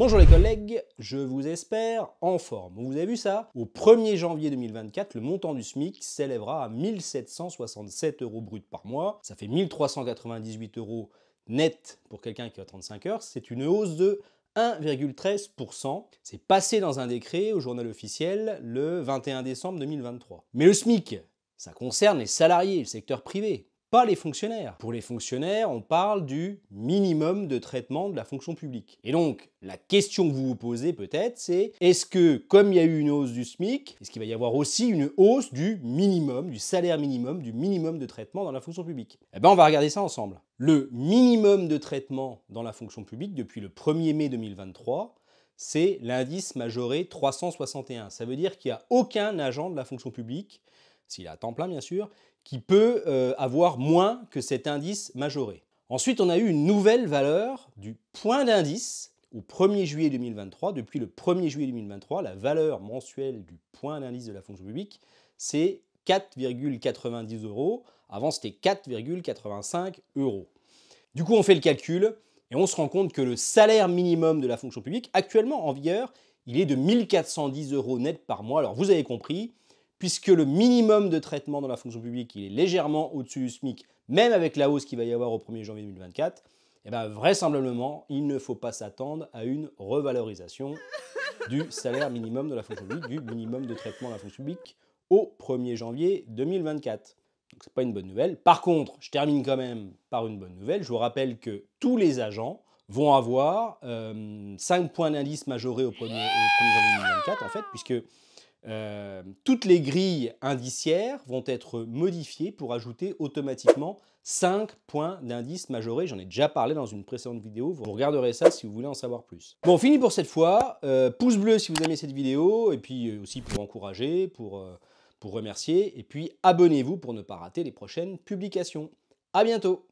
Bonjour les collègues, je vous espère en forme. Vous avez vu ça Au 1er janvier 2024, le montant du SMIC s'élèvera à 1767 euros bruts par mois. Ça fait 1398 euros net pour quelqu'un qui a 35 heures. C'est une hausse de 1,13%. C'est passé dans un décret au journal officiel le 21 décembre 2023. Mais le SMIC, ça concerne les salariés, le secteur privé pas les fonctionnaires. Pour les fonctionnaires, on parle du minimum de traitement de la fonction publique. Et donc, la question que vous vous posez peut-être, c'est est-ce que, comme il y a eu une hausse du SMIC, est-ce qu'il va y avoir aussi une hausse du minimum, du salaire minimum, du minimum de traitement dans la fonction publique Eh bien, on va regarder ça ensemble. Le minimum de traitement dans la fonction publique depuis le 1er mai 2023, c'est l'indice majoré 361. Ça veut dire qu'il n'y a aucun agent de la fonction publique s'il est à temps plein bien sûr, qui peut euh, avoir moins que cet indice majoré. Ensuite, on a eu une nouvelle valeur du point d'indice au 1er juillet 2023. Depuis le 1er juillet 2023, la valeur mensuelle du point d'indice de la fonction publique, c'est 4,90 euros. Avant, c'était 4,85 euros. Du coup, on fait le calcul et on se rend compte que le salaire minimum de la fonction publique, actuellement en vigueur, il est de 1410 euros net par mois. Alors, vous avez compris, puisque le minimum de traitement dans la fonction publique est légèrement au-dessus du SMIC, même avec la hausse qu'il va y avoir au 1er janvier 2024, eh bien, vraisemblablement, il ne faut pas s'attendre à une revalorisation du salaire minimum de la fonction publique, du minimum de traitement de la fonction publique au 1er janvier 2024. Donc c'est pas une bonne nouvelle. Par contre, je termine quand même par une bonne nouvelle. Je vous rappelle que tous les agents vont avoir 5 euh, points d'indice majorés au 1er, au 1er janvier 2024, en fait, puisque euh, toutes les grilles indiciaires vont être modifiées pour ajouter automatiquement 5 points d'indice majoré. J'en ai déjà parlé dans une précédente vidéo. Vous regarderez ça si vous voulez en savoir plus. Bon, fini pour cette fois. Euh, pouce bleu si vous aimez cette vidéo et puis euh, aussi pour encourager, pour, pour remercier. Et puis abonnez-vous pour ne pas rater les prochaines publications. À bientôt